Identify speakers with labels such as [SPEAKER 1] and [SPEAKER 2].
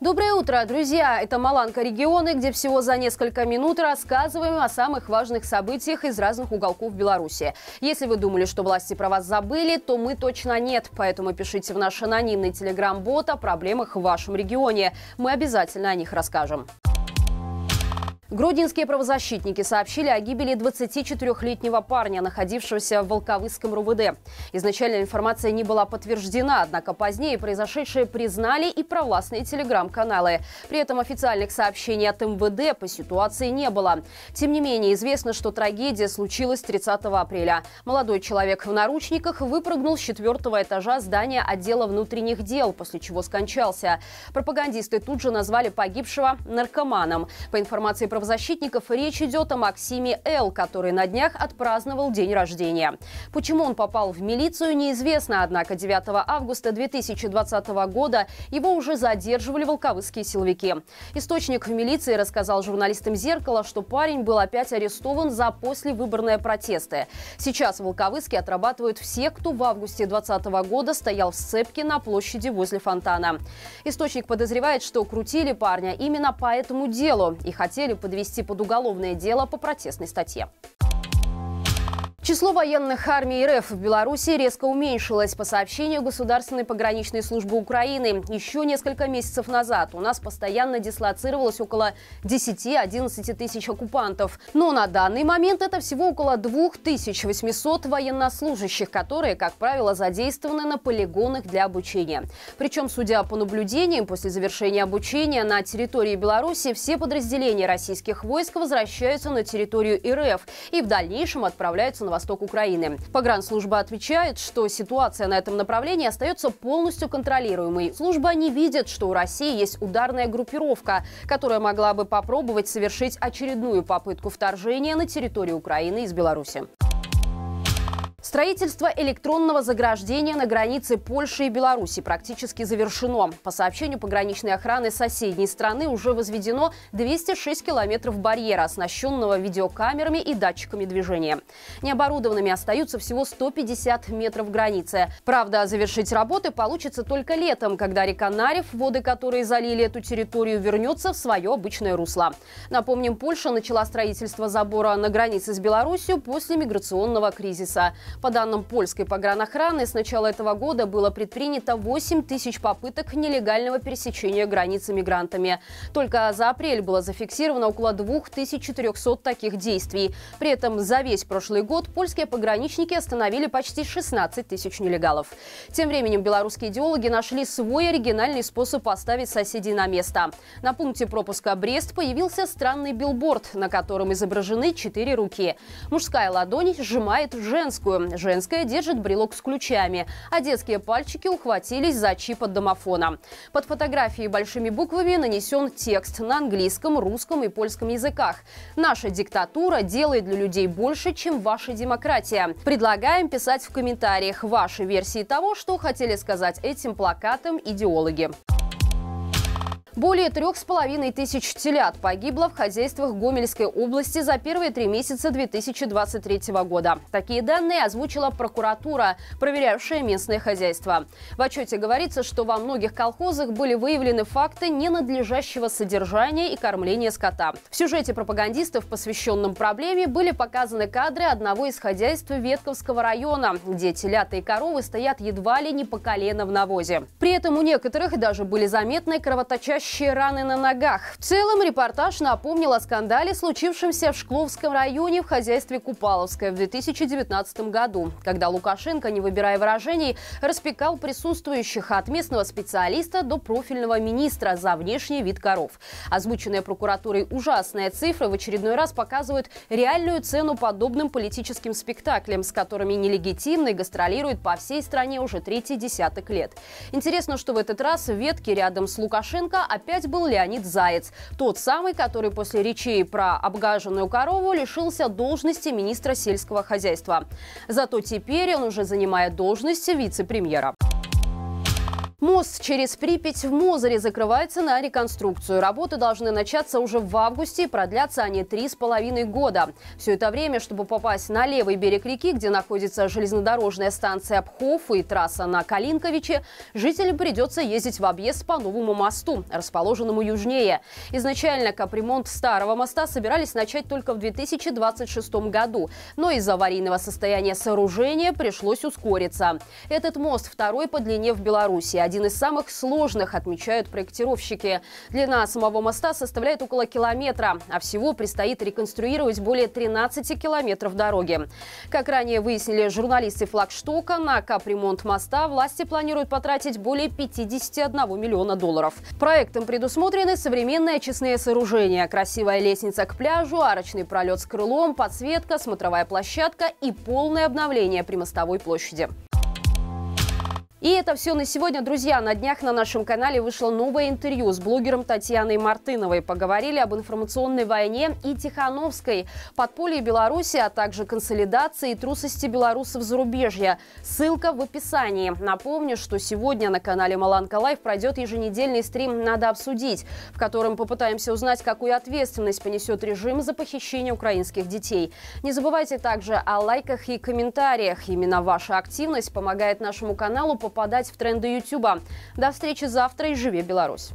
[SPEAKER 1] Доброе утро, друзья! Это «Маланка регионы», где всего за несколько минут рассказываем о самых важных событиях из разных уголков Беларуси. Если вы думали, что власти про вас забыли, то мы точно нет. Поэтому пишите в наш анонимный телеграм-бот о проблемах в вашем регионе. Мы обязательно о них расскажем. Грудинские правозащитники сообщили о гибели 24-летнего парня, находившегося в Волковыском РУВД. Изначально информация не была подтверждена, однако позднее произошедшее признали и провластные телеграм-каналы. При этом официальных сообщений от МВД по ситуации не было. Тем не менее, известно, что трагедия случилась 30 апреля. Молодой человек в наручниках выпрыгнул с четвертого этажа здания отдела внутренних дел, после чего скончался. Пропагандисты тут же назвали погибшего наркоманом. По информации правозащитников, правозащитников речь идет о Максиме Л., который на днях отпраздновал день рождения. Почему он попал в милицию, неизвестно, однако 9 августа 2020 года его уже задерживали волковыские силовики. Источник в милиции рассказал журналистам «Зеркало», что парень был опять арестован за послевыборные протесты. Сейчас волковыски отрабатывают все, кто в августе 2020 года стоял в сцепке на площади возле фонтана. Источник подозревает, что крутили парня именно по этому делу и хотели подозревать подвести под уголовное дело по протестной статье. Число военных армий РФ в Беларуси резко уменьшилось. По сообщению Государственной пограничной службы Украины, еще несколько месяцев назад у нас постоянно дислоцировалось около 10-11 тысяч оккупантов. Но на данный момент это всего около 2800 военнослужащих, которые, как правило, задействованы на полигонах для обучения. Причем, судя по наблюдениям, после завершения обучения на территории Беларуси все подразделения российских войск возвращаются на территорию РФ и в дальнейшем отправляются на на восток Украины. Погранслужба отвечает, что ситуация на этом направлении остается полностью контролируемой. Служба не видит, что у России есть ударная группировка, которая могла бы попробовать совершить очередную попытку вторжения на территорию Украины из Беларуси. Строительство электронного заграждения на границе Польши и Беларуси практически завершено. По сообщению пограничной охраны соседней страны уже возведено 206 километров барьера, оснащенного видеокамерами и датчиками движения. Необорудованными остаются всего 150 метров границы. Правда, завершить работы получится только летом, когда река Нарев, воды которой залили эту территорию, вернется в свое обычное русло. Напомним, Польша начала строительство забора на границе с Беларусью после миграционного кризиса. По данным польской погранохраны, с начала этого года было предпринято 8 тысяч попыток нелегального пересечения границы мигрантами. Только за апрель было зафиксировано около 2400 таких действий. При этом за весь прошлый год польские пограничники остановили почти 16 тысяч нелегалов. Тем временем белорусские идеологи нашли свой оригинальный способ поставить соседей на место. На пункте пропуска Брест появился странный билборд, на котором изображены четыре руки. Мужская ладонь сжимает женскую, Женская держит брелок с ключами, а детские пальчики ухватились за чип от домофона. Под фотографией большими буквами нанесен текст на английском, русском и польском языках. «Наша диктатура делает для людей больше, чем ваша демократия». Предлагаем писать в комментариях ваши версии того, что хотели сказать этим плакатом идеологи. Более трех с половиной тысяч телят погибло в хозяйствах Гомельской области за первые три месяца 2023 года. Такие данные озвучила прокуратура, проверявшая местное хозяйство. В отчете говорится, что во многих колхозах были выявлены факты ненадлежащего содержания и кормления скота. В сюжете пропагандистов, посвященном проблеме, были показаны кадры одного из хозяйств Ветковского района, где телята и коровы стоят едва ли не по колено в навозе. При этом у некоторых даже были заметны кровоточащие зияющие раны на ногах. В целом репортаж напомнил о скандале, случившемся в Шкловском районе в хозяйстве Купаловское в 2019 году, когда Лукашенко, не выбирая выражений, распекал присутствующих от местного специалиста до профильного министра за внешний вид коров. Озвученная прокуратурой ужасная цифра в очередной раз показывают реальную цену подобным политическим спектаклям, с которыми нелегитимный гастролирует по всей стране уже третий десяток лет. Интересно, что в этот раз ветки рядом с Лукашенко опять был Леонид Заяц. Тот самый, который после речей про обгаженную корову лишился должности министра сельского хозяйства. Зато теперь он уже занимает должность вице-премьера. Мост через Припять в Мозыре закрывается на реконструкцию. Работы должны начаться уже в августе и продлятся они три с половиной года. Все это время, чтобы попасть на левый берег реки, где находится железнодорожная станция Пхов и трасса на Калинковиче, жителям придется ездить в объезд по новому мосту, расположенному южнее. Изначально капремонт старого моста собирались начать только в 2026 году, но из-за аварийного состояния сооружения пришлось ускориться. Этот мост второй по длине в Беларуси один из самых сложных, отмечают проектировщики. Длина самого моста составляет около километра, а всего предстоит реконструировать более 13 километров дороги. Как ранее выяснили журналисты «Флагштока», на капремонт моста власти планируют потратить более 51 миллиона долларов. Проектом предусмотрены современные очистные сооружения, красивая лестница к пляжу, арочный пролет с крылом, подсветка, смотровая площадка и полное обновление при мостовой площади. И это все на сегодня, друзья. На днях на нашем канале вышло новое интервью с блогером Татьяной Мартыновой. Поговорили об информационной войне и Тихановской, подполье Беларуси, а также консолидации и трусости белорусов зарубежья. Ссылка в описании. Напомню, что сегодня на канале Маланка Лайв пройдет еженедельный стрим «Надо обсудить», в котором попытаемся узнать, какую ответственность понесет режим за похищение украинских детей. Не забывайте также о лайках и комментариях. Именно ваша активность помогает нашему каналу по попадать в тренды Ютуба. До встречи завтра и живи Беларусь!